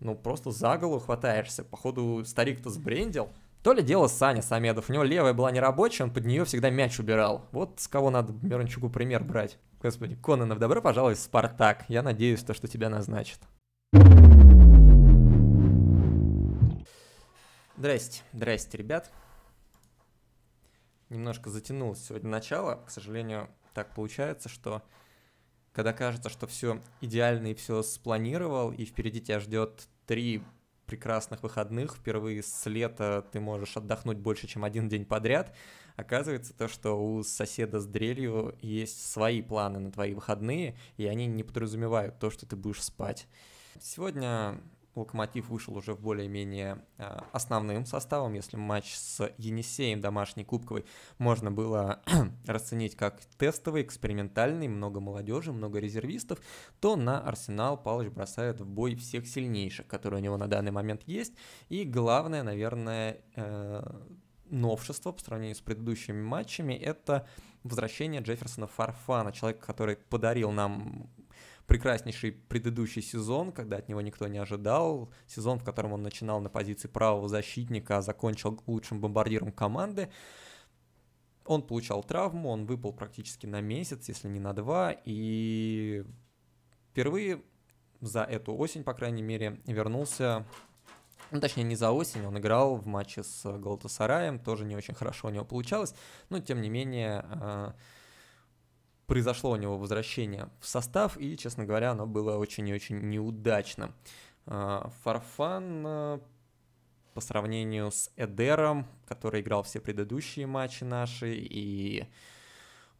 ну, просто за голову хватаешься. Походу, старик-то сбрендил. То ли дело Саня Самедов. У него левая была нерабочая, он под нее всегда мяч убирал. Вот с кого надо Мирончуку пример брать. Господи, Кононов, добро пожаловать в «Спартак». Я надеюсь, то, что тебя назначат. Здрасте, здрасте, ребят. Немножко затянулось сегодня начало. К сожалению, так получается, что когда кажется, что все идеально и все спланировал, и впереди тебя ждет три прекрасных выходных, впервые с лета ты можешь отдохнуть больше, чем один день подряд, оказывается то, что у соседа с дрелью есть свои планы на твои выходные, и они не подразумевают то, что ты будешь спать. Сегодня Локомотив вышел уже в более-менее а, основным составом. Если матч с Енисеем домашней кубковой можно было расценить как тестовый, экспериментальный, много молодежи, много резервистов, то на Арсенал Палыч бросает в бой всех сильнейших, которые у него на данный момент есть. И главное, наверное, э, новшество по сравнению с предыдущими матчами – это возвращение Джефферсона Фарфана, человека, который подарил нам прекраснейший предыдущий сезон, когда от него никто не ожидал. Сезон, в котором он начинал на позиции правого защитника, а закончил лучшим бомбардиром команды. Он получал травму, он выпал практически на месяц, если не на два, и впервые за эту осень, по крайней мере, вернулся ну, точнее, не за осень, он играл в матче с Галатасараем, тоже не очень хорошо у него получалось, но, тем не менее, а, произошло у него возвращение в состав, и, честно говоря, оно было очень и очень неудачным. А, Фарфан а, по сравнению с Эдером, который играл все предыдущие матчи наши и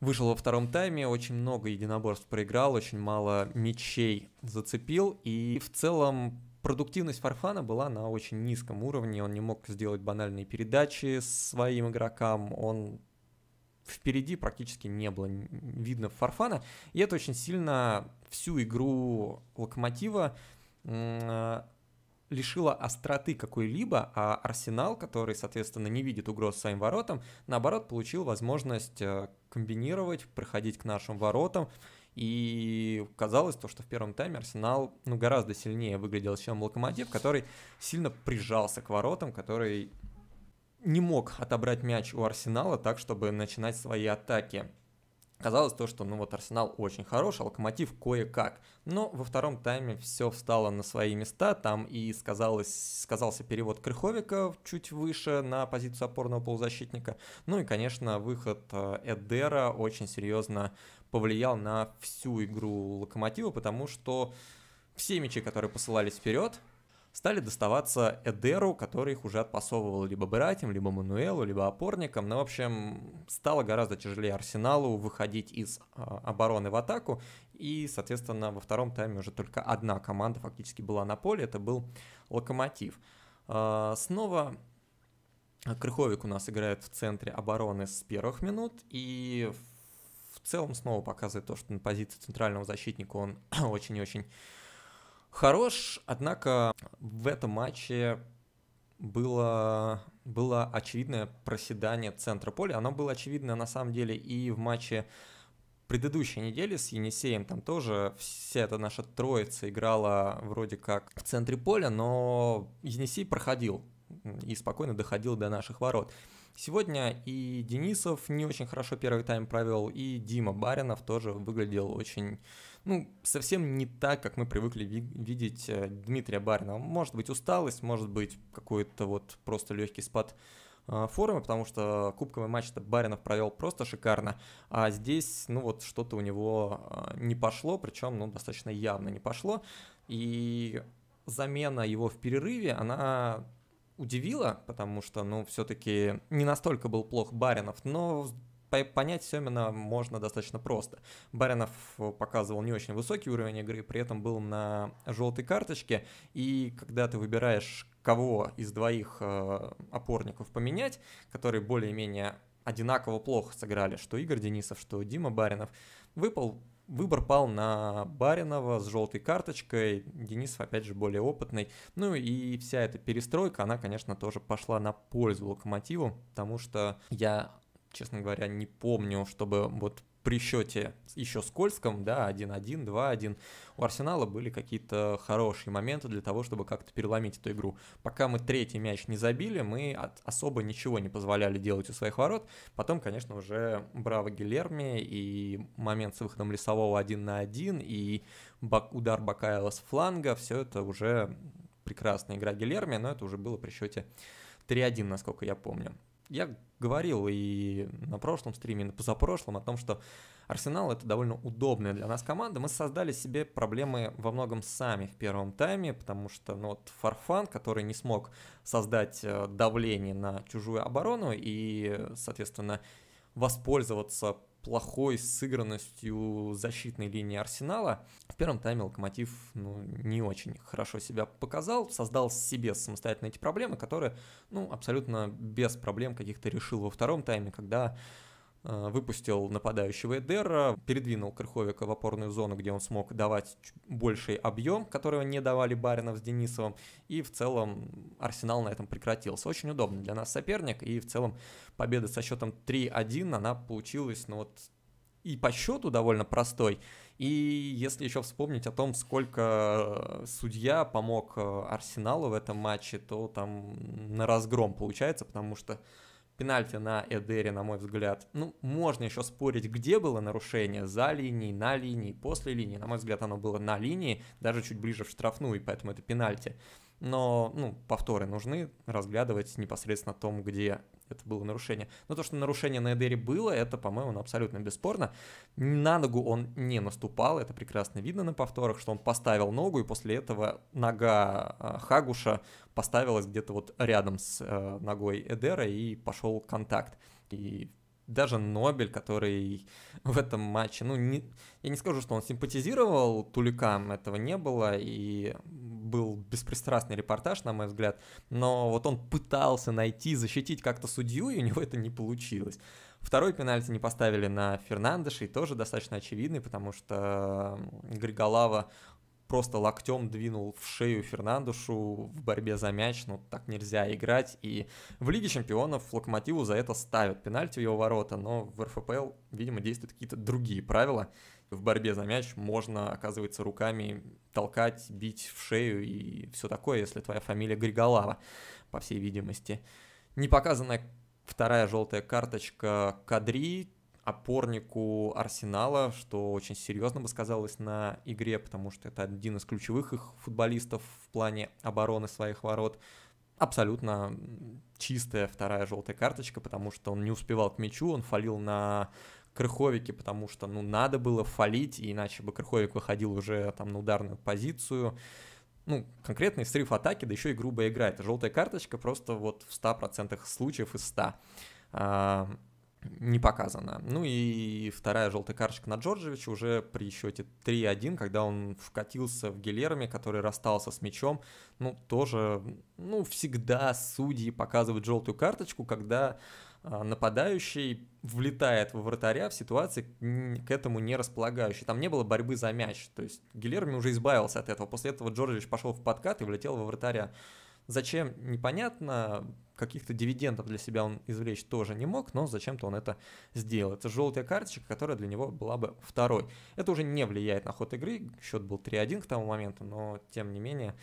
вышел во втором тайме, очень много единоборств проиграл, очень мало мячей зацепил, и в целом продуктивность Фарфана была на очень низком уровне, он не мог сделать банальные передачи своим игрокам, он впереди практически не было видно Фарфана, и это очень сильно всю игру Локомотива лишило остроты какой-либо, а Арсенал, который, соответственно, не видит угроз своим воротам, наоборот, получил возможность э, комбинировать, проходить к нашим воротам. И казалось то, что в первом тайме Арсенал ну, гораздо сильнее выглядел, чем Локомотив, который сильно прижался к воротам, который не мог отобрать мяч у Арсенала так, чтобы начинать свои атаки. Казалось то, что ну вот Арсенал очень хорош, а Локомотив кое-как. Но во втором тайме все встало на свои места, там и сказалось, сказался перевод Крыховика чуть выше на позицию опорного полузащитника. Ну и, конечно, выход э, Эдера очень серьезно повлиял на всю игру Локомотива, потому что все мячи, которые посылались вперед, стали доставаться Эдеру, который их уже отпасовывал либо братьям, либо Мануэлу, либо опорникам. Но, ну, в общем, стало гораздо тяжелее Арсеналу выходить из а, обороны в атаку. И, соответственно, во втором тайме уже только одна команда фактически была на поле. Это был Локомотив. А, снова Крыховик у нас играет в центре обороны с первых минут. И в целом снова показывает то, что на позиции центрального защитника он очень-очень очень хорош, однако в этом матче было, было очевидное проседание центра поля. Оно было очевидно на самом деле и в матче предыдущей недели с Енисеем. Там тоже вся эта наша троица играла вроде как в центре поля, но Енисей проходил и спокойно доходил до наших ворот. Сегодня и Денисов не очень хорошо первый тайм провел, и Дима Баринов тоже выглядел очень, ну, совсем не так, как мы привыкли ви- видеть э, Дмитрия Баринова. Может быть, усталость, может быть, какой-то вот просто легкий спад э, формы, потому что кубковый матч-то Баринов провел просто шикарно, а здесь, ну вот, что-то у него э, не пошло, причем, ну, достаточно явно не пошло, и замена его в перерыве, она удивило, потому что, ну, все-таки не настолько был плох Баринов, но понять Семина можно достаточно просто. Баринов э, показывал не очень высокий уровень игры, при этом был на желтой карточке, и когда ты выбираешь, кого из двоих э, опорников поменять, который более-менее одинаково плохо сыграли, что Игорь Денисов, что Дима Баринов. Выпал, выбор пал на Баринова с желтой карточкой, Денисов, опять же, более опытный. Ну и вся эта перестройка, она, конечно, тоже пошла на пользу Локомотиву, потому что я честно говоря, не помню, чтобы вот при счете еще скользком, да, 1-1, 2-1, у Арсенала были какие-то хорошие моменты для того, чтобы как-то переломить эту игру. Пока мы третий мяч не забили, мы от, особо ничего не позволяли делать у своих ворот. Потом, конечно, уже Браво Гилерми и момент с выходом Лесового 1 на 1 и бак, удар Бакайла с фланга, все это уже прекрасная игра Гилерми, но это уже было при счете 3-1, насколько я помню я говорил и на прошлом стриме, и на позапрошлом о том, что Арсенал это довольно удобная для нас команда. Мы создали себе проблемы во многом сами в первом тайме, потому что ну, вот Фарфан, который не смог создать э, давление на чужую оборону и, соответственно, воспользоваться плохой сыгранностью защитной линии Арсенала. В первом тайме Локомотив ну, не очень хорошо себя показал, создал себе самостоятельно эти проблемы, которые ну, абсолютно без проблем каких-то решил во втором тайме, когда Э, выпустил нападающего Эдера, передвинул Крыховика в опорную зону, где он смог давать больший объем, которого не давали Баринов с Денисовым, и в целом Арсенал на этом прекратился. Очень удобно для нас соперник, и в целом победа со счетом 3-1, она получилась, ну вот, и по счету довольно простой, и если еще вспомнить о том, сколько э, судья помог э, Арсеналу в этом матче, то там на разгром получается, потому что Пенальти на Эдере, на мой взгляд. Ну, можно еще спорить, где было нарушение, за линией, на линии, после линии. На мой взгляд, оно было на линии, даже чуть ближе в штрафную, и поэтому это пенальти. Но, ну, повторы нужны разглядывать непосредственно о том, где это было нарушение. Но то, что нарушение на Эдере было, это, по-моему, ну, абсолютно бесспорно. На ногу он не наступал, это прекрасно видно на повторах, что он поставил ногу, и после этого нога э, Хагуша поставилась где-то вот рядом с э, ногой Эдера, и пошел контакт. И даже Нобель, который в этом матче, ну, не, я не скажу, что он симпатизировал Туликам, этого не было, и был беспристрастный репортаж, на мой взгляд, но вот он пытался найти, защитить как-то судью, и у него это не получилось. Второй пенальти не поставили на Фернандеша, и тоже достаточно очевидный, потому что Григолава просто локтем двинул в шею Фернандушу в борьбе за мяч, ну так нельзя играть. И в Лиге Чемпионов Локомотиву за это ставят пенальти в его ворота, но в РФПЛ, видимо, действуют какие-то другие правила. В борьбе за мяч можно, оказывается, руками толкать, бить в шею и все такое, если твоя фамилия Григолава, по всей видимости. Непоказанная вторая желтая карточка Кадри, опорнику Арсенала, что очень серьезно бы сказалось на игре, потому что это один из ключевых их футболистов в плане обороны своих ворот. Абсолютно чистая вторая желтая карточка, потому что он не успевал к мячу, он фалил на Крыховике, потому что, ну, надо было фалить, иначе бы Крыховик выходил уже там на ударную позицию. Ну, конкретный срыв атаки, да еще и грубая игра. Это желтая карточка просто вот в 100% случаев из 100 не показано. Ну и вторая желтая карточка на Джорджевича уже при счете 3-1, когда он вкатился в Гилерме, который расстался с мячом. Ну, тоже, ну, всегда судьи показывают желтую карточку, когда а, нападающий влетает в вратаря в ситуации к этому не располагающей. Там не было борьбы за мяч, то есть Гилерми уже избавился от этого. После этого Джорджевич пошел в подкат и влетел во вратаря. Зачем, непонятно, каких-то дивидендов для себя он извлечь тоже не мог, но зачем-то он это сделал. Это желтая карточка, которая для него была бы второй. Это уже не влияет на ход игры, счет был 3-1 к тому моменту, но тем не менее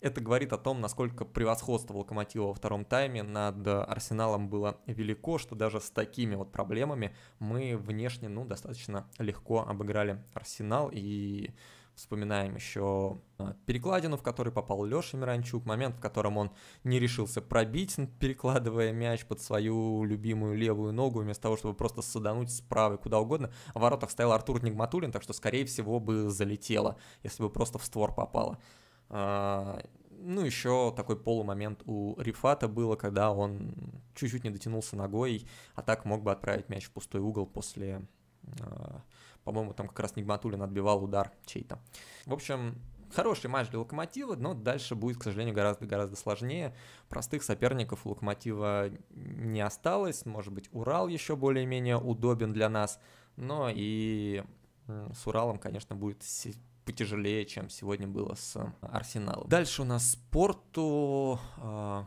это говорит о том, насколько превосходство Локомотива во втором тайме над Арсеналом было велико, что даже с такими вот проблемами мы внешне, ну, достаточно легко обыграли Арсенал и Вспоминаем еще а, перекладину, в которой попал Леша Миранчук, момент, в котором он не решился пробить, перекладывая мяч под свою любимую левую ногу, вместо того, чтобы просто садануть с правой куда угодно. В воротах стоял Артур Нигматулин, так что, скорее всего, бы залетело, если бы просто в створ попало. А, ну, еще такой полумомент у Рифата было, когда он чуть-чуть не дотянулся ногой, а так мог бы отправить мяч в пустой угол после а, по-моему, там как раз Нигматулин отбивал удар чей-то. В общем, хороший матч для Локомотива, но дальше будет, к сожалению, гораздо-гораздо сложнее. Простых соперников у Локомотива не осталось. Может быть, Урал еще более-менее удобен для нас. Но и с Уралом, конечно, будет потяжелее, чем сегодня было с Арсеналом. Дальше у нас спорту а,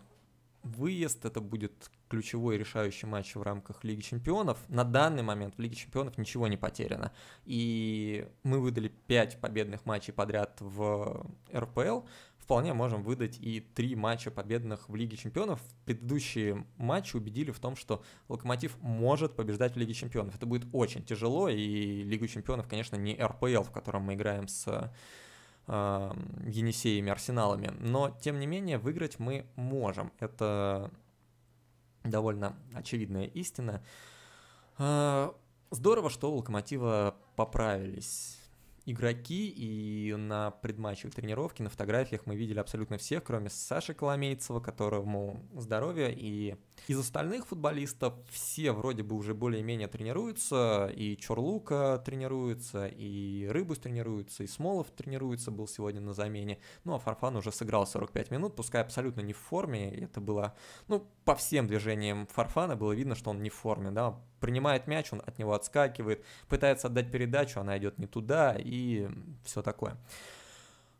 выезд. Это будет ключевой решающий матч в рамках Лиги Чемпионов. На данный момент в Лиге Чемпионов ничего не потеряно. И мы выдали 5 победных матчей подряд в РПЛ. Вполне можем выдать и 3 матча победных в Лиге Чемпионов. Предыдущие матчи убедили в том, что Локомотив может побеждать в Лиге Чемпионов. Это будет очень тяжело, и Лигу Чемпионов, конечно, не РПЛ, в котором мы играем с э, эм, Енисеями, Арсеналами. Но, тем не менее, выиграть мы можем. Это довольно очевидная истина. А, здорово, что у Локомотива поправились игроки, и на предматчевой тренировке, на фотографиях мы видели абсолютно всех, кроме Саши Коломейцева, которому здоровье и из остальных футболистов все вроде бы уже более-менее тренируются, и Чорлука тренируется, и Рыбус тренируется, и Смолов тренируется, был сегодня на замене. Ну, а Фарфан уже сыграл 45 минут, пускай абсолютно не в форме, это было, ну, по всем движениям Фарфана было видно, что он не в форме, да, принимает мяч, он от него отскакивает, пытается отдать передачу, она идет не туда, и все такое.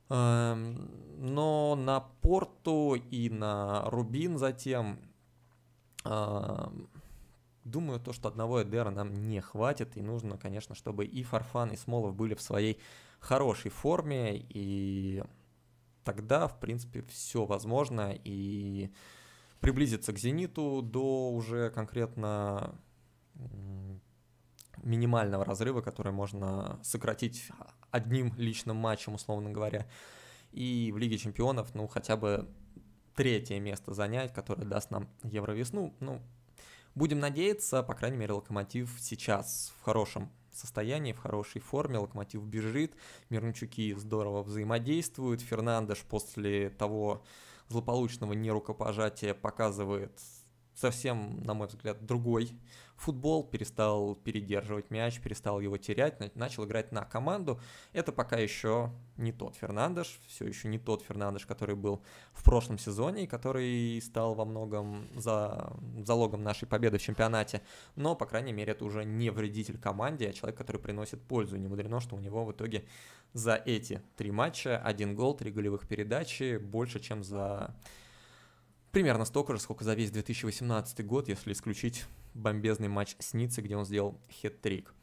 Эм, но на Порту и на Рубин затем а, думаю, то, что одного Эдера нам не хватит, и нужно, конечно, чтобы и Фарфан, и Смолов были в своей хорошей форме, и тогда, в принципе, все возможно, и приблизиться к «Зениту» до уже конкретно минимального разрыва, который можно сократить одним личным матчем, условно говоря. И в Лиге чемпионов, ну, хотя бы третье место занять, которое даст нам Евровесну. Ну, будем надеяться, по крайней мере, Локомотив сейчас в хорошем состоянии, в хорошей форме, Локомотив бежит, Мирнчуки здорово взаимодействуют, Фернандеш после того злополучного нерукопожатия показывает совсем, на мой взгляд, другой футбол, перестал передерживать мяч, перестал его терять, начал играть на команду. Это пока еще не тот Фернандеш, все еще не тот Фернандеш, который был в прошлом сезоне и который стал во многом за... залогом нашей победы в чемпионате. Но, по крайней мере, это уже не вредитель команде, а человек, который приносит пользу. Не мудрено, что у него в итоге за эти три матча один гол, три голевых передачи, больше, чем за примерно столько же, сколько за весь 2018 год, если исключить бомбезный матч с Ницце, где он сделал хет-трик.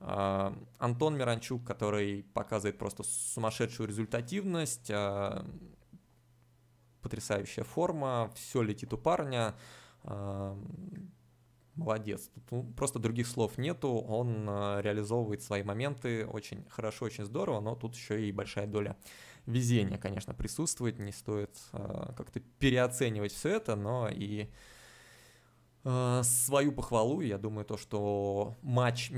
А, Антон Миранчук, который показывает просто сумасшедшую результативность, а, потрясающая форма, все летит у парня, а, молодец. Тут ну, просто других слов нету, он реализовывает свои моменты очень хорошо, очень здорово, но тут еще и большая доля везения, конечно, присутствует, не стоит как-то переоценивать все это, но и Э, свою похвалу, я думаю, то, что матч, э,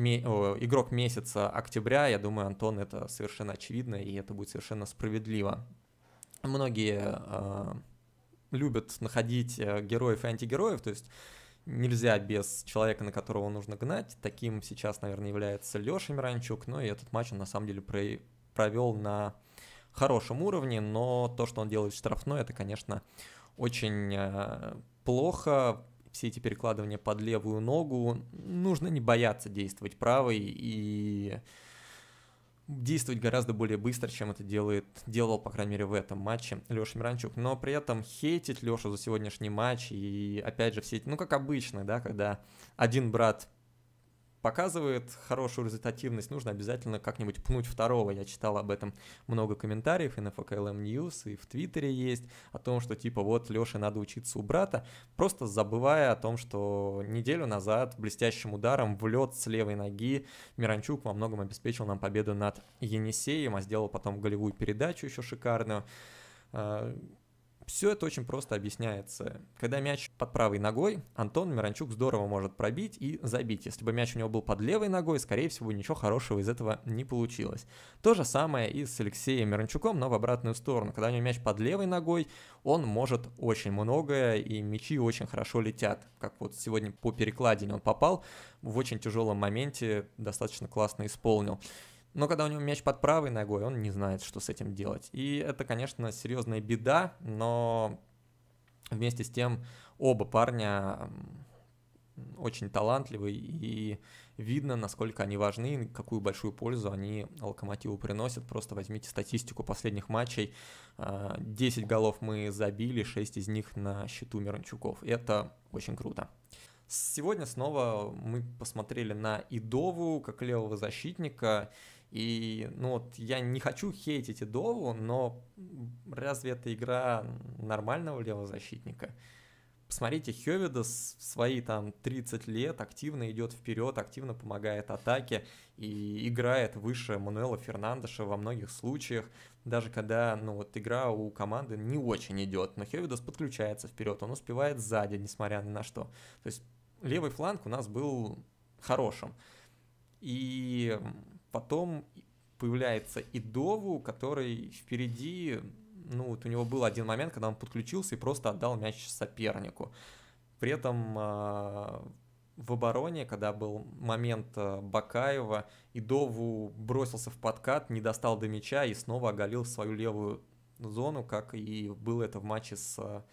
игрок месяца октября, я думаю, Антон, это совершенно очевидно, и это будет совершенно справедливо. Многие э, любят находить э, героев и антигероев, то есть нельзя без человека, на которого нужно гнать. Таким сейчас, наверное, является Леша Миранчук, но ну и этот матч он на самом деле провел на хорошем уровне, но то, что он делает штрафной, это, конечно, очень плохо, все эти перекладывания под левую ногу, нужно не бояться действовать правой и действовать гораздо более быстро, чем это делает, делал, по крайней мере, в этом матче Леша Миранчук. Но при этом хейтить Лешу за сегодняшний матч и, опять же, все эти, ну, как обычно, да, когда один брат показывает хорошую результативность, нужно обязательно как-нибудь пнуть второго. Я читал об этом много комментариев и на FKLM News, и в Твиттере есть, о том, что типа вот Леше надо учиться у брата, просто забывая о том, что неделю назад блестящим ударом в лед с левой ноги Миранчук во многом обеспечил нам победу над Енисеем, а сделал потом голевую передачу еще шикарную а, все это очень просто объясняется. Когда мяч под правой ногой, Антон Миранчук здорово может пробить и забить. Если бы мяч у него был под левой ногой, скорее всего, ничего хорошего из этого не получилось. То же самое и с Алексеем Миранчуком, но в обратную сторону. Когда у него мяч под левой ногой, он может очень многое, и мячи очень хорошо летят. Как вот сегодня по перекладине он попал, в очень тяжелом моменте достаточно классно исполнил. Но когда у него мяч под правой ногой, он не знает, что с этим делать. И это, конечно, серьезная беда, но вместе с тем оба парня очень талантливые и видно, насколько они важны, какую большую пользу они Локомотиву приносят. Просто возьмите статистику последних матчей. 10 а, голов мы забили, 6 из них на счету Мирончуков. Это очень круто. Сегодня снова мы посмотрели на Идову как левого защитника. И, ну вот, я не хочу хейтить Идову, но разве это игра нормального левого защитника? Посмотрите, Хёвида в свои там 30 лет активно идет вперед, активно помогает атаке и играет выше Мануэла Фернандеша во многих случаях, даже когда ну, вот, игра у команды не очень идет. Но Хёвидас подключается вперед, он успевает сзади, несмотря ни на что. То есть левый фланг у нас был хорошим. И потом появляется Идову, который впереди, ну вот у него был один момент, когда он подключился и просто отдал мяч сопернику. При этом а, в обороне, когда был момент а, Бакаева, Идову бросился в подкат, не достал до мяча и снова оголил свою левую зону, как и было это в матче с а,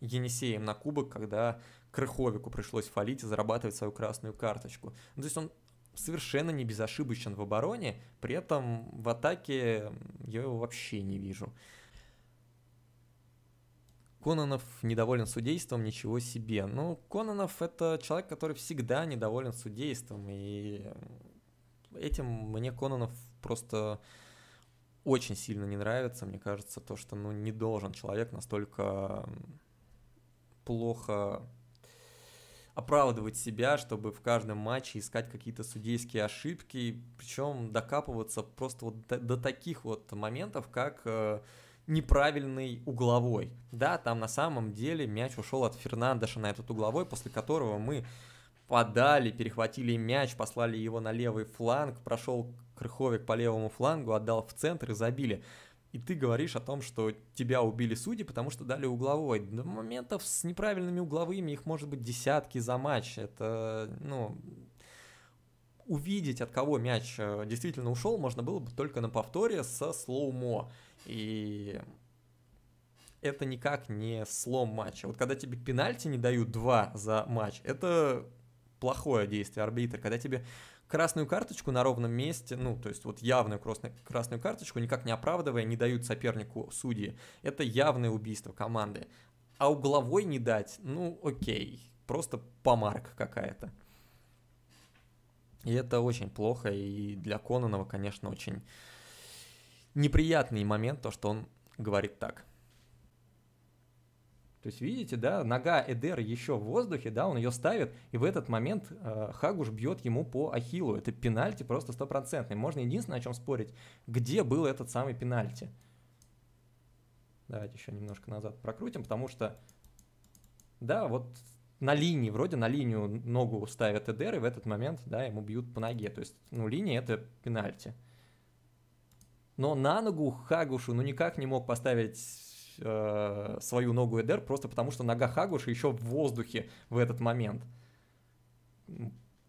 Енисеем на кубок, когда Крыховику пришлось фалить и зарабатывать свою красную карточку. Ну, то есть он совершенно не безошибочен в обороне, при этом в атаке я его вообще не вижу. Кононов недоволен судейством, ничего себе. Ну, Кононов это человек, который всегда недоволен судейством, и этим мне Кононов просто очень сильно не нравится. Мне кажется, то, что ну, не должен человек настолько плохо оправдывать себя, чтобы в каждом матче искать какие-то судейские ошибки, причем докапываться просто вот до, до таких вот моментов, как э, неправильный угловой. Да, там на самом деле мяч ушел от Фернандеша на этот угловой, после которого мы подали, перехватили мяч, послали его на левый фланг, прошел Крыховик по левому флангу, отдал в центр и забили и ты говоришь о том, что тебя убили судьи, потому что дали угловой. Но моментов с неправильными угловыми их может быть десятки за матч. Это, ну, увидеть, от кого мяч э, действительно ушел, можно было бы только на повторе со слоумо. И это никак не слом матча. Вот когда тебе пенальти не дают два за матч, это плохое действие арбитра. Когда тебе красную карточку на ровном месте, ну, то есть вот явную красную, красную карточку, никак не оправдывая, не дают сопернику судьи. Это явное убийство команды. А угловой не дать, ну, окей, просто помарка какая-то. И это очень плохо, и для Кононова, конечно, очень неприятный момент, то, что он говорит так. То есть, видите, да, нога Эдера еще в воздухе, да, он ее ставит, и в этот момент э, Хагуш бьет ему по ахиллу. Это пенальти просто стопроцентный. Можно единственное, о чем спорить, где был этот самый пенальти. Давайте еще немножко назад прокрутим, потому что, да, вот на линии, вроде на линию ногу ставят Эдер, и в этот момент, да, ему бьют по ноге. То есть, ну, линия — это пенальти. Но на ногу Хагушу, ну, никак не мог поставить э, свою ногу Эдер просто потому, что нога Хагуша еще в воздухе в этот момент.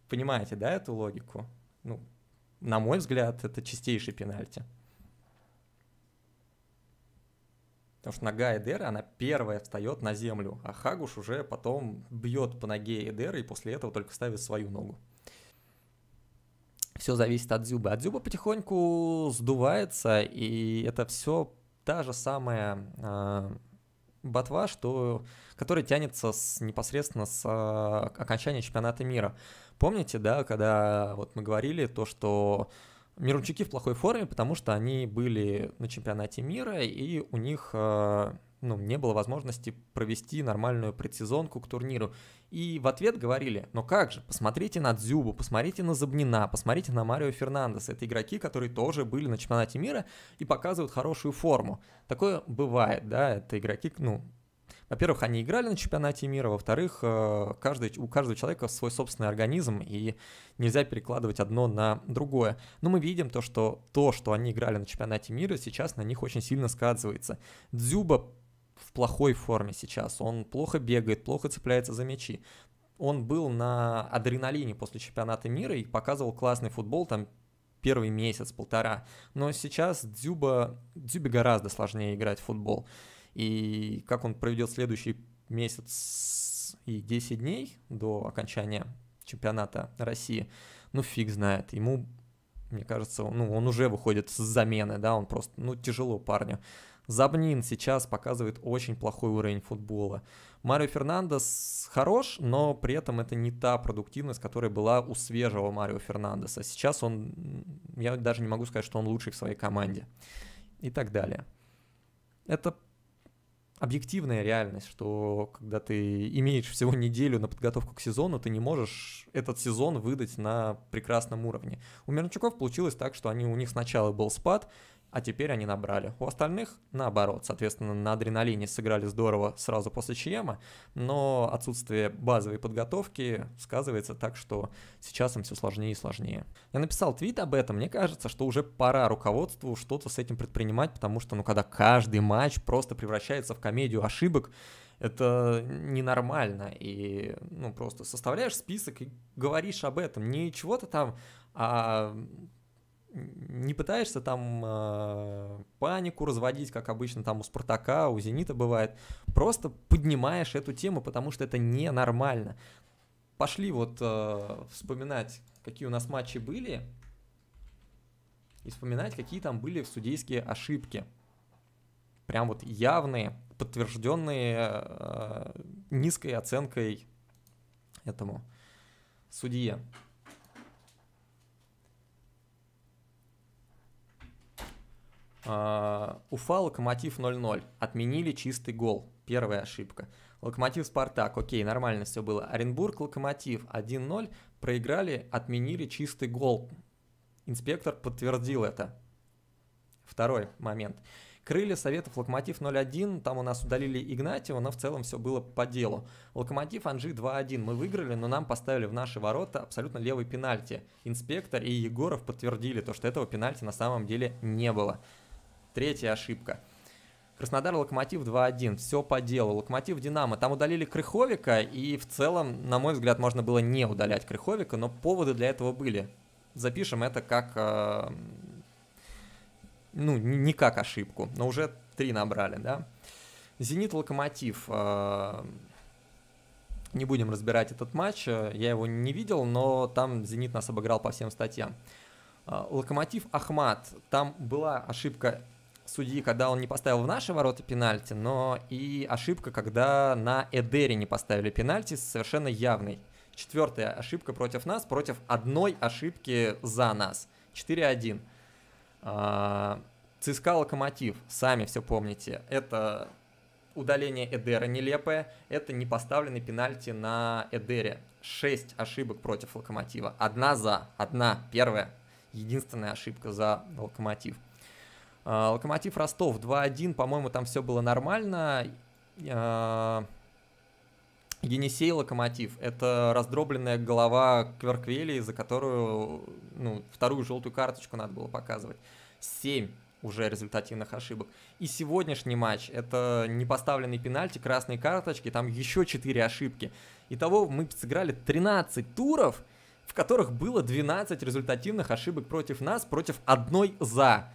Понимаете, да, эту логику? Ну, на мой взгляд, это чистейший пенальти. Потому что нога Эдера, она первая встает на землю, а Хагуш уже потом бьет по ноге Эдера и после этого только ставит свою ногу. Все зависит от Дзюбы. А Дзюба потихоньку сдувается, и это все та же самая а, ботва, что, которая тянется с, непосредственно с а, окончания чемпионата мира. Помните, да, когда вот мы говорили то, что Мирунчики в плохой форме, потому что они были на чемпионате мира, и у них а, ну, не было возможности провести нормальную предсезонку к турниру. И в ответ говорили, но как же, посмотрите на Дзюбу, посмотрите на Забнина, посмотрите на Марио Фернандес. Это игроки, которые тоже были на чемпионате мира и показывают хорошую форму. Такое бывает, да, это игроки, ну, во-первых, они играли на чемпионате мира, во-вторых, э, каждый, у каждого человека свой собственный организм, и нельзя перекладывать одно на другое. Но мы видим то, что то, что они играли на чемпионате мира, сейчас на них очень сильно сказывается. Дзюба в плохой форме сейчас, он плохо бегает, плохо цепляется за мячи. Он был на адреналине после чемпионата мира и показывал классный футбол, там первый месяц, полтора. Но сейчас Дзюба, Дзюбе гораздо сложнее играть в футбол. И как он проведет следующий месяц и 10 дней до окончания чемпионата России, ну фиг знает. Ему мне кажется, ну, он уже выходит с замены, да, он просто, ну, тяжело парню. Забнин сейчас показывает очень плохой уровень футбола. Марио Фернандес хорош, но при этом это не та продуктивность, которая была у свежего Марио Фернандеса. Сейчас он, я даже не могу сказать, что он лучший в своей команде. И так далее. Это объективная реальность, что когда ты имеешь всего неделю на подготовку к сезону, ты не можешь этот сезон выдать на прекрасном уровне. У Мирончуков получилось так, что они, у них сначала был спад, а теперь они набрали. У остальных наоборот, соответственно, на адреналине сыграли здорово сразу после чьема, но отсутствие базовой подготовки сказывается так, что сейчас им все сложнее и сложнее. Я написал твит об этом, мне кажется, что уже пора руководству что-то с этим предпринимать, потому что, ну, когда каждый матч просто превращается в комедию ошибок, это ненормально, и, ну, просто составляешь список и говоришь об этом, не чего-то там, а не пытаешься там э, панику разводить, как обычно там у Спартака, у Зенита бывает. Просто поднимаешь эту тему, потому что это ненормально. Пошли вот э, вспоминать, какие у нас матчи были, и вспоминать, какие там были судейские ошибки. Прям вот явные, подтвержденные э, низкой оценкой этому судье. А, Уфа, Локомотив 0-0. Отменили чистый гол. Первая ошибка. Локомотив Спартак. Окей, нормально все было. Оренбург Локомотив 1-0. Проиграли, отменили чистый гол. Инспектор подтвердил это. Второй момент. Крылья Советов Локомотив 0-1, там у нас удалили Игнатьева, но в целом все было по делу. Локомотив Анжи 2-1 мы выиграли, но нам поставили в наши ворота абсолютно левый пенальти. Инспектор и Егоров подтвердили то, что этого пенальти на самом деле не было. Третья ошибка. Краснодар Локомотив 2-1. Все по делу. Локомотив Динамо. Там удалили Крыховика, и в целом, на мой взгляд, можно было не удалять Крыховика, но поводы для этого были. Запишем это как... Э, ну, не как ошибку, но уже три набрали, да. Зенит Локомотив. Э, не будем разбирать этот матч, э, я его не видел, но там Зенит нас обыграл по всем статьям. Э, Локомотив Ахмат. Там была ошибка судьи, когда он не поставил в наши ворота пенальти, но и ошибка, когда на Эдере не поставили пенальти, совершенно явный. Четвертая ошибка против нас, против одной ошибки за нас. 4-1. А, ЦСКА Локомотив, сами все помните. Это удаление Эдера нелепое, это не поставленный пенальти на Эдере. Шесть ошибок против Локомотива. Одна за, одна, первая, единственная ошибка за Локомотив. А, Локомотив Ростов 2-1, по-моему, там все было нормально. А, Енисей Локомотив – это раздробленная голова Кверквели, за которую ну, вторую желтую карточку надо было показывать. 7 уже результативных ошибок. И сегодняшний матч – это непоставленный пенальти, красные карточки, там еще 4 ошибки. Итого мы сыграли 13 туров, в которых было 12 результативных ошибок против нас, против одной «за».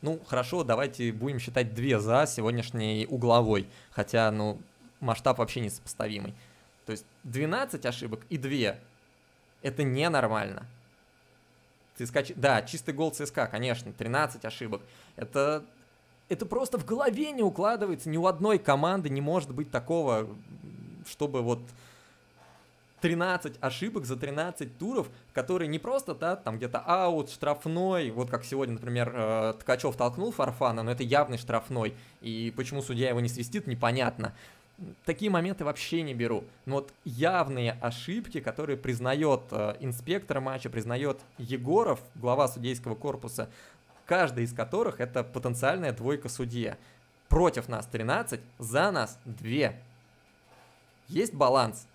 Ну, хорошо, давайте будем считать две за сегодняшней угловой, хотя, ну, масштаб вообще несопоставимый. То есть 12 ошибок и 2 – это ненормально. ЦСКА, да, чистый гол ЦСКА, конечно, 13 ошибок. Это, это просто в голове не укладывается. Ни у одной команды не может быть такого, чтобы вот 13 ошибок за 13 туров, которые не просто, да, там где-то аут, штрафной, вот как сегодня, например, э, Ткачев толкнул Фарфана, но это явный штрафной, и почему судья его не свистит, непонятно. Такие моменты вообще не беру. Но вот явные ошибки, которые признает э, инспектор матча, признает Егоров, глава судейского корпуса, каждая из которых это потенциальная двойка судья. Против нас 13, за нас 2. Есть баланс,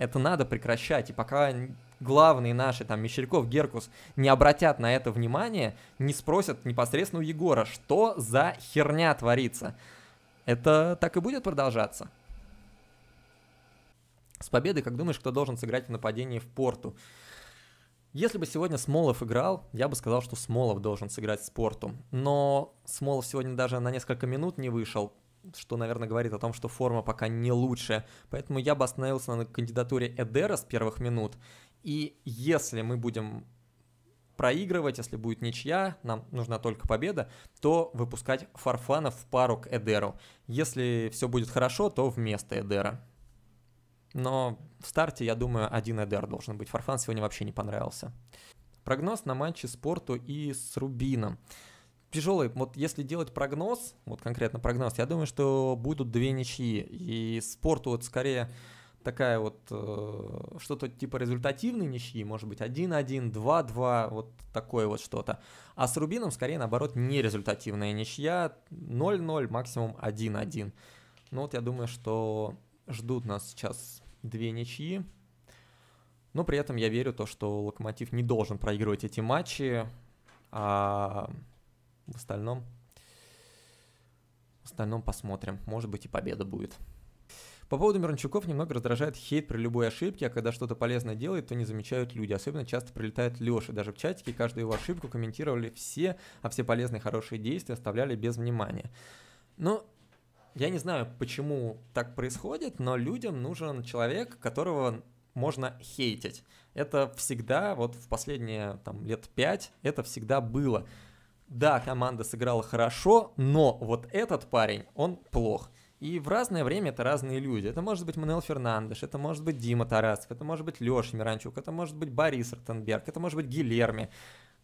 это надо прекращать. И пока главные наши, там, Мещеряков, Геркус, не обратят на это внимание, не спросят непосредственно у Егора, что за херня творится. Это так и будет продолжаться. С победы, как думаешь, кто должен сыграть в нападении в порту? Если бы сегодня Смолов играл, я бы сказал, что Смолов должен сыграть в порту. Но Смолов сегодня даже на несколько минут не вышел что, наверное, говорит о том, что форма пока не лучшая. Поэтому я бы остановился на кандидатуре Эдера с первых минут. И если мы будем проигрывать, если будет ничья, нам нужна только победа, то выпускать Фарфана в пару к Эдеру. Если все будет хорошо, то вместо Эдера. Но в старте, я думаю, один Эдер должен быть. Фарфан сегодня вообще не понравился. Прогноз на с Спорту и с Рубином тяжелый. Вот если делать прогноз, вот конкретно прогноз, я думаю, что будут две ничьи. И спорт вот скорее такая вот э, что-то типа результативной ничьи, может быть, 1-1, 2-2, вот такое вот что-то. А с Рубином скорее наоборот нерезультативная ничья, 0-0, максимум 1-1. Ну вот я думаю, что ждут нас сейчас две ничьи. Но при этом я верю то, что Локомотив не должен проигрывать эти матчи, а в остальном, в остальном посмотрим. Может быть и победа будет. По поводу Мирончуков немного раздражает хейт при любой ошибке, а когда что-то полезное делает, то не замечают люди. Особенно часто прилетает Леша. Даже в чатике каждую его ошибку комментировали все, а все полезные хорошие действия оставляли без внимания. Но ну, я не знаю, почему так происходит, но людям нужен человек, которого можно хейтить. Это всегда, вот в последние там, лет пять, это всегда было. Да, команда сыграла хорошо, но вот этот парень, он плох. И в разное время это разные люди. Это может быть Манел Фернандеш, это может быть Дима Тарасов, это может быть Леша Миранчук, это может быть Борис Ротенберг, это может быть Гилерми.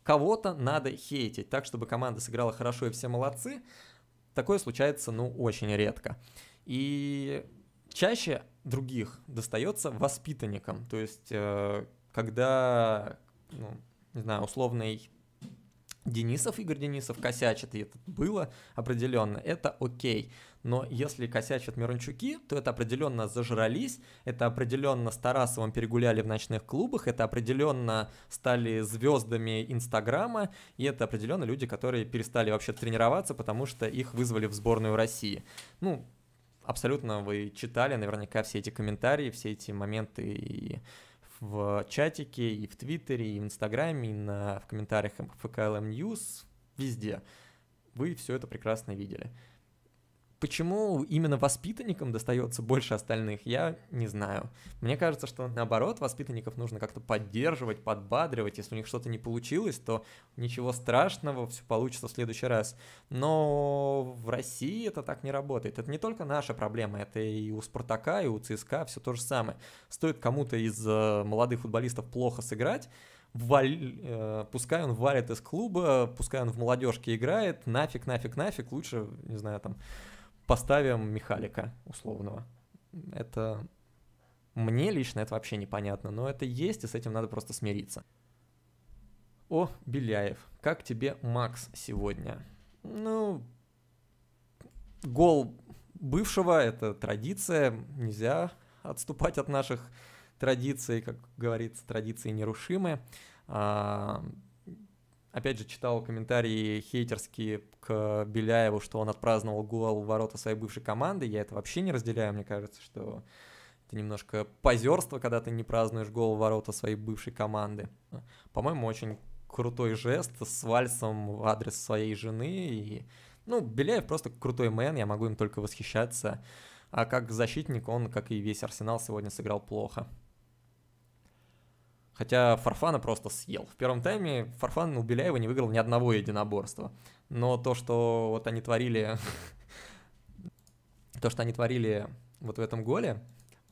Кого-то надо хейтить так, чтобы команда сыграла хорошо и все молодцы. Такое случается, ну, очень редко. И чаще других достается воспитанникам. То есть, э, когда, ну, не знаю, условный Денисов, Игорь Денисов косячит, и это было определенно, это окей. Но если косячат Мирончуки, то это определенно зажрались, это определенно с Тарасовым перегуляли в ночных клубах, это определенно стали звездами Инстаграма, и это определенно люди, которые перестали вообще тренироваться, потому что их вызвали в сборную России. Ну, абсолютно вы читали наверняка все эти комментарии, все эти моменты и в чатике, и в Твиттере, и в Инстаграме, и на, в комментариях ФКЛМ Ньюс, везде. Вы все это прекрасно видели. Почему именно воспитанникам достается больше остальных, я не знаю. Мне кажется, что наоборот, воспитанников нужно как-то поддерживать, подбадривать. Если у них что-то не получилось, то ничего страшного, все получится в следующий раз. Но в России это так не работает. Это не только наша проблема, это и у Спартака, и у ЦСКА все то же самое. Стоит кому-то из э, молодых футболистов плохо сыграть, валь, э, пускай он валит из клуба, пускай он в молодежке играет, нафиг, нафиг, нафиг, лучше, не знаю, там, поставим Михалика условного. Это мне лично это вообще непонятно, но это есть, и с этим надо просто смириться. О, Беляев, как тебе Макс сегодня? Ну, гол бывшего — это традиция, нельзя отступать от наших традиций, как говорится, традиции нерушимы. А, Опять же, читал комментарии хейтерские к Беляеву, что он отпраздновал гол в ворота своей бывшей команды. Я это вообще не разделяю, мне кажется, что это немножко позерство, когда ты не празднуешь гол в ворота своей бывшей команды. По-моему, очень крутой жест с вальсом в адрес своей жены. И, ну, Беляев просто крутой мэн, я могу им только восхищаться. А как защитник он, как и весь Арсенал, сегодня сыграл плохо. Хотя Фарфана просто съел. В первом тайме Фарфан у Беляева не выиграл ни одного единоборства. Но то, что вот они творили... То, что они творили вот в этом голе,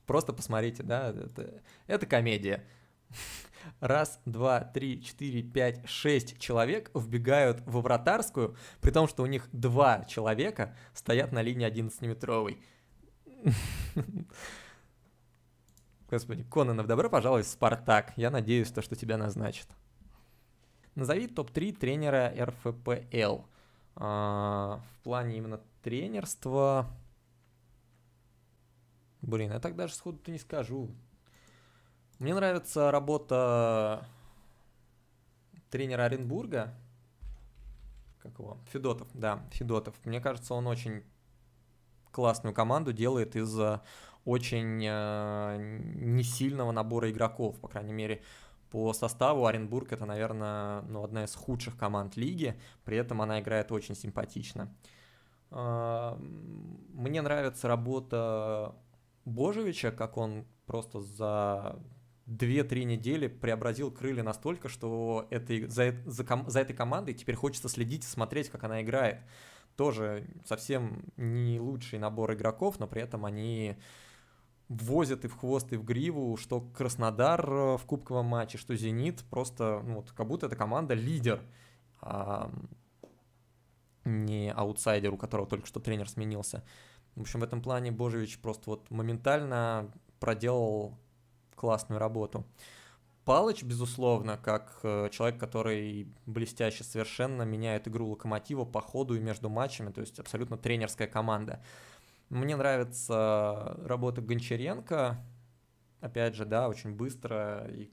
просто посмотрите, да, это, это комедия. Раз, два, три, четыре, пять, шесть человек вбегают во вратарскую, при том, что у них два человека стоят на линии 11-метровой. Господи, Кононов, добро пожаловать в «Спартак». Я надеюсь, то, что тебя назначат. Назови топ-3 тренера РФПЛ. А, в плане именно тренерства... Блин, я так даже сходу-то не скажу. Мне нравится работа тренера Оренбурга. Как его? Федотов, да, Федотов. Мне кажется, он очень классную команду делает из а, очень э, несильного набора игроков, по крайней мере, по составу Оренбург это, наверное, ну, одна из худших команд лиги, при этом она играет очень симпатично. А, мне нравится работа Божевича, как он просто за 2-3 недели преобразил крылья настолько, что этой, за, за, ком, за этой командой теперь хочется следить и смотреть, как она играет. Тоже совсем не лучший набор игроков, но при этом они возят и в хвост, и в гриву, что Краснодар э, в кубковом матче, что Зенит просто, ну, вот, как будто эта команда лидер, а не аутсайдер, у которого только что тренер сменился. В общем, в этом плане Божевич просто вот моментально проделал классную работу. Палыч, безусловно, как э, человек, который блестяще совершенно меняет игру Локомотива по ходу и между матчами, то есть абсолютно тренерская команда. Мне нравится работа Гончаренко, опять же, да, очень быстро и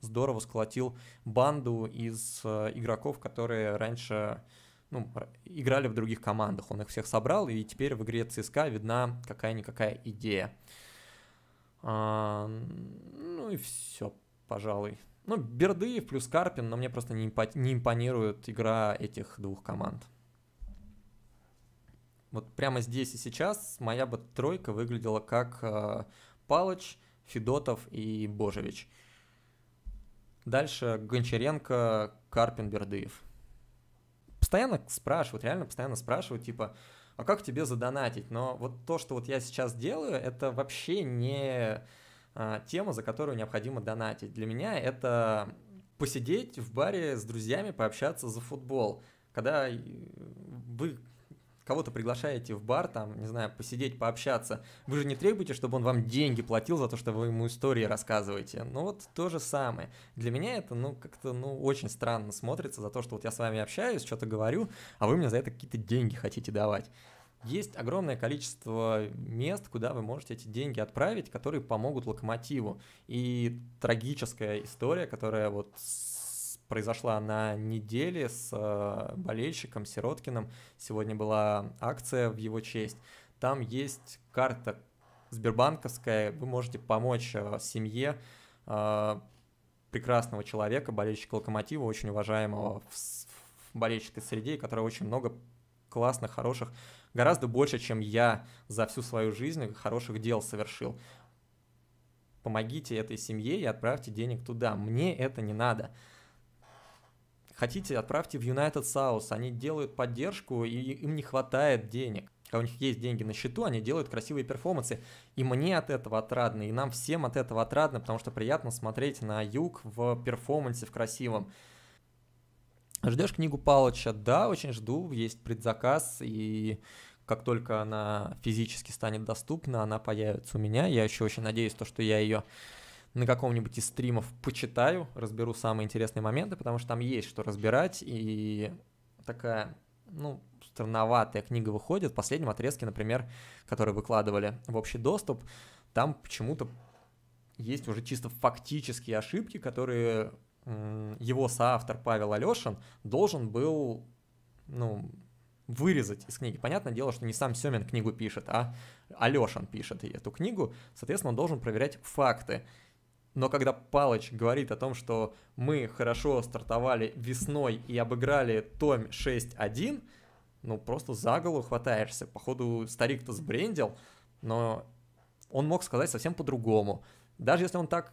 здорово сколотил банду из э, игроков, которые раньше ну, играли в других командах. Он их всех собрал, и теперь в игре ЦСКА видна какая-никакая идея. А, ну и все, пожалуй. Ну, Бердыев плюс Карпин, но мне просто не, импо- не импонирует игра этих двух команд вот прямо здесь и сейчас моя бы тройка выглядела как э, Палыч, Федотов и Божевич. Дальше Гончаренко, Карпин, Бердыев. Постоянно спрашивают, реально постоянно спрашивают, типа, а как тебе задонатить? Но вот то, что вот я сейчас делаю, это вообще не э, тема, за которую необходимо донатить. Для меня это посидеть в баре с друзьями, пообщаться за футбол. Когда э, вы кого-то приглашаете в бар, там, не знаю, посидеть, пообщаться, вы же не требуете, чтобы он вам деньги платил за то, что вы ему истории рассказываете. Ну вот то же самое. Для меня это, ну, как-то, ну, очень странно смотрится за то, что вот я с вами общаюсь, что-то говорю, а вы мне за это какие-то деньги хотите давать. Есть огромное количество мест, куда вы можете эти деньги отправить, которые помогут локомотиву. И трагическая история, которая вот произошла на неделе с э, болельщиком Сироткиным. Сегодня была акция в его честь. Там есть карта Сбербанковская. Вы можете помочь э, семье э, прекрасного человека, болельщика Локомотива, очень уважаемого в болельческой среде, который очень много классных, хороших, гораздо больше, чем я за всю свою жизнь хороших дел совершил. Помогите этой семье и отправьте денег туда. Мне это не надо. Хотите, отправьте в United South, они делают поддержку, и им не хватает денег. Когда у них есть деньги на счету, они делают красивые перформансы. И мне от этого отрадно, и нам всем от этого отрадно, потому что приятно смотреть на юг в перформансе, в красивом. Ждешь книгу Палыча? Да, очень жду, есть предзаказ, и как только она физически станет доступна, она появится у меня. Я еще очень надеюсь, то, что я ее... Её на каком-нибудь из стримов почитаю, разберу самые интересные моменты, потому что там есть что разбирать, и такая, ну, странноватая книга выходит. В последнем отрезке, например, который выкладывали в общий доступ, там почему-то есть уже чисто фактические ошибки, которые его соавтор Павел Алешин должен был, ну, вырезать из книги. Понятное дело, что не сам Семин книгу пишет, а Алешин пишет эту книгу. Соответственно, он должен проверять факты. Но когда Палыч говорит о том, что мы хорошо стартовали весной и обыграли Том 6-1, ну просто за голову хватаешься. Походу старик-то сбрендил, но он мог сказать совсем по-другому. Даже если он так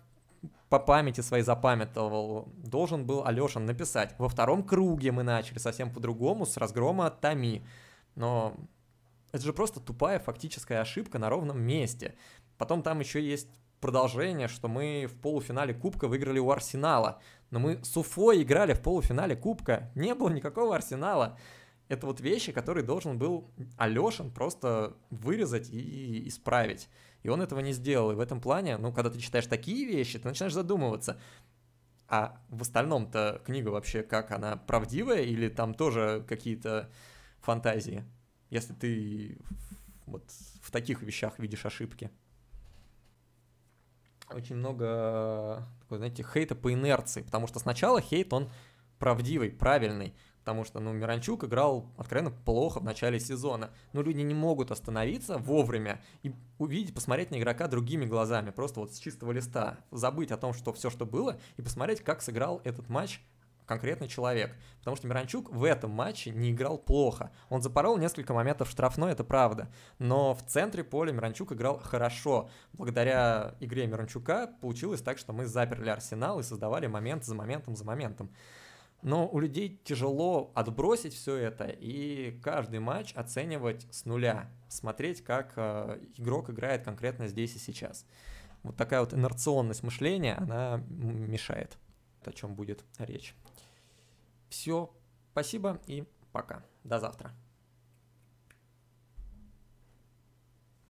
по памяти своей запамятовал, должен был Алешин написать. Во втором круге мы начали совсем по-другому, с разгрома Тами. Но это же просто тупая фактическая ошибка на ровном месте. Потом там еще есть продолжение, что мы в полуфинале Кубка выиграли у Арсенала. Но мы с Уфой играли в полуфинале Кубка. Не было никакого Арсенала. Это вот вещи, которые должен был Алешин просто вырезать и исправить. И он этого не сделал. И в этом плане, ну, когда ты читаешь такие вещи, ты начинаешь задумываться. А в остальном-то книга вообще как? Она правдивая или там тоже какие-то фантазии? Если ты вот в таких вещах видишь ошибки очень много такой, знаете, хейта по инерции, потому что сначала хейт, он правдивый, правильный, потому что, ну, Миранчук играл откровенно плохо в начале сезона, но люди не могут остановиться вовремя и увидеть, посмотреть на игрока другими глазами, просто вот с чистого листа, забыть о том, что все, что было, и посмотреть, как сыграл этот матч конкретный человек. Потому что Миранчук в этом матче не играл плохо. Он запорол несколько моментов в штрафной, это правда. Но в центре поля Миранчук играл хорошо. Благодаря игре Миранчука получилось так, что мы заперли Арсенал и создавали момент за моментом за моментом. Но у людей тяжело отбросить все это и каждый матч оценивать с нуля, смотреть, как э, игрок играет конкретно здесь и сейчас. Вот такая вот инерционность мышления, она мешает, о чем будет речь. Все, спасибо и пока. До завтра.